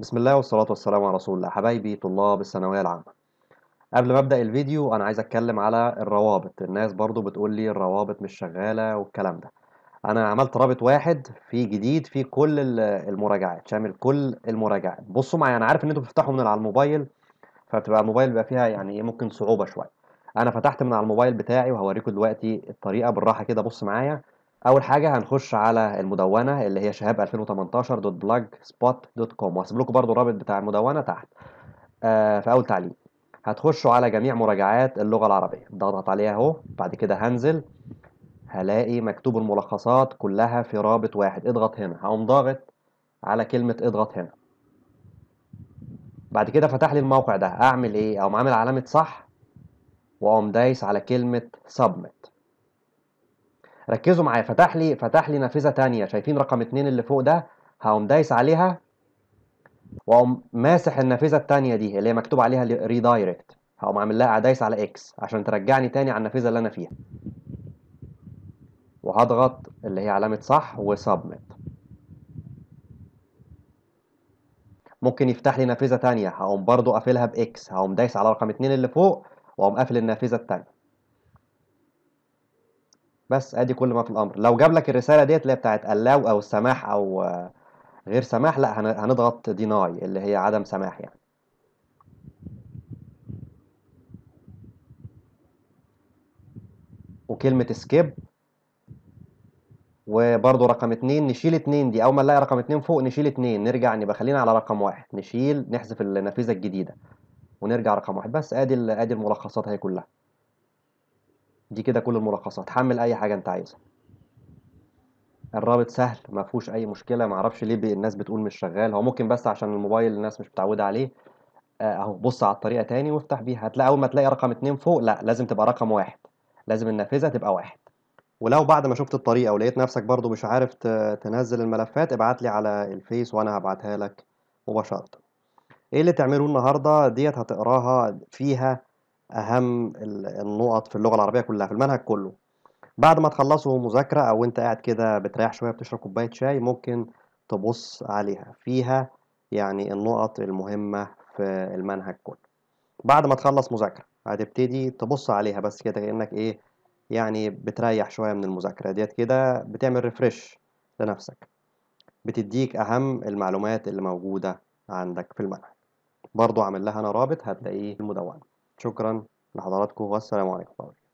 بسم الله والصلاة والسلام على رسول الله حبايبي طلاب الثانوية العامة قبل ما ابدأ الفيديو انا عايز اتكلم على الروابط الناس برضو بتقول لي الروابط مش شغالة والكلام ده انا عملت رابط واحد في جديد في كل المراجعات شامل كل المراجعات بصوا معايا انا عارف ان انتوا بتفتحوا من على الموبايل فبتبقى الموبايل بيبقى فيها يعني إيه ممكن صعوبة شوية انا فتحت من على الموبايل بتاعي وهوريكم دلوقتي الطريقة بالراحة كده بص معايا اول حاجه هنخش على المدونه اللي هي شهاب 2018.blogspot.com وهسيب لكم برده الرابط بتاع المدونه تحت آه في اول تعليق هتخشوا على جميع مراجعات اللغه العربيه ضغط عليها اهو بعد كده هنزل هلاقي مكتوب الملخصات كلها في رابط واحد اضغط هنا هقوم ضاغط على كلمه اضغط هنا بعد كده فتح لي الموقع ده اعمل ايه او عامل علامه صح واقوم دايس على كلمه submit ركزوا معايا فتح لي فتح لي نافذه ثانيه شايفين رقم اثنين اللي فوق ده هقوم دايس عليها واقوم ماسح النافذه الثانيه دي اللي هي مكتوب عليها ريدايركت هقوم عامل لها دايس على اكس عشان ترجعني ثاني على النافذه اللي انا فيها وهضغط اللي هي علامه صح وسبمت ممكن يفتح لي نافذه ثانيه هقوم برضو قافلها باكس هقوم دايس على رقم اثنين اللي فوق واقوم قافل النافذه الثانيه بس ادي كل ما في الامر لو جاب لك الرساله ديت اللي هي بتاعت الاو او السماح او غير سماح لا هنضغط ديناي اللي هي عدم سماح يعني وكلمه سكيب وبرده رقم اتنين نشيل اتنين دي اول ما نلاقي رقم اتنين فوق نشيل اتنين نرجع نبقى خلينا على رقم واحد نشيل نحذف النافذه الجديده ونرجع رقم واحد بس ادي ادي الملخصات هي كلها دي كده كل الملخصات حمل اي حاجه انت عايزها الرابط سهل ما فيهوش اي مشكله ما اعرفش ليه الناس بتقول مش شغال هو ممكن بس عشان الموبايل الناس مش متعوده عليه آه، اهو بص على الطريقه تاني وافتح بيها هتلاقي اول ما تلاقي رقم اتنين فوق لا لازم تبقى رقم واحد لازم النافذه تبقى واحد ولو بعد ما شفت الطريقه ولقيت نفسك برضو مش عارف تنزل الملفات ابعت لي على الفيس وانا هبعتها لك مباشره ايه اللي تعمله النهارده ديت هتقراها فيها اهم النقط في اللغه العربيه كلها في المنهج كله بعد ما تخلصوا مذاكره او انت قاعد كده بتريح شويه بتشرب كوبايه شاي ممكن تبص عليها فيها يعني النقط المهمه في المنهج كله بعد ما تخلص مذاكره هتبتدي تبص عليها بس كده كانك ايه يعني بتريح شويه من المذاكره ديت كده بتعمل ريفرش لنفسك بتديك اهم المعلومات اللي موجوده عندك في المنهج برضو عامل لها انا رابط هتلاقيه في المدونه شكرا لحضراتكم والسلام عليكم